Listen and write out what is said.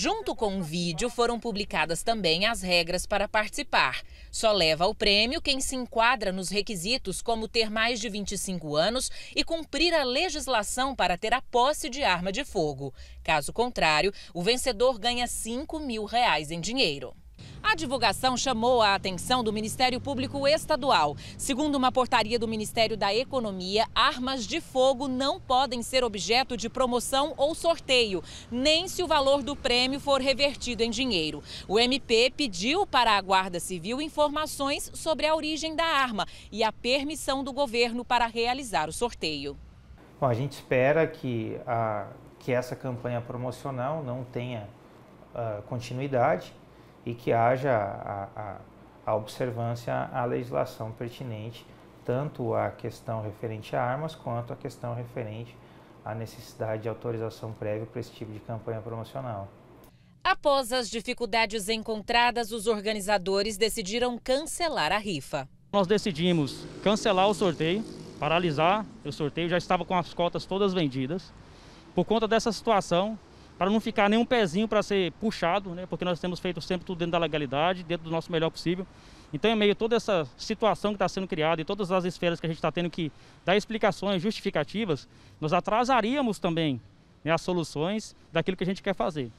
Junto com o vídeo foram publicadas também as regras para participar. Só leva ao prêmio quem se enquadra nos requisitos como ter mais de 25 anos e cumprir a legislação para ter a posse de arma de fogo. Caso contrário, o vencedor ganha 5 mil reais em dinheiro. A divulgação chamou a atenção do Ministério Público Estadual. Segundo uma portaria do Ministério da Economia, armas de fogo não podem ser objeto de promoção ou sorteio, nem se o valor do prêmio for revertido em dinheiro. O MP pediu para a Guarda Civil informações sobre a origem da arma e a permissão do governo para realizar o sorteio. Bom, a gente espera que, a, que essa campanha promocional não tenha ah, continuidade e que haja a, a, a observância à legislação pertinente, tanto à questão referente a armas quanto à questão referente à necessidade de autorização prévia para esse tipo de campanha promocional. Após as dificuldades encontradas, os organizadores decidiram cancelar a rifa. Nós decidimos cancelar o sorteio, paralisar o sorteio, já estava com as cotas todas vendidas. Por conta dessa situação, para não ficar nenhum pezinho para ser puxado, né? porque nós temos feito sempre tudo dentro da legalidade, dentro do nosso melhor possível. Então, em meio a toda essa situação que está sendo criada e todas as esferas que a gente está tendo que dar explicações justificativas, nós atrasaríamos também né, as soluções daquilo que a gente quer fazer.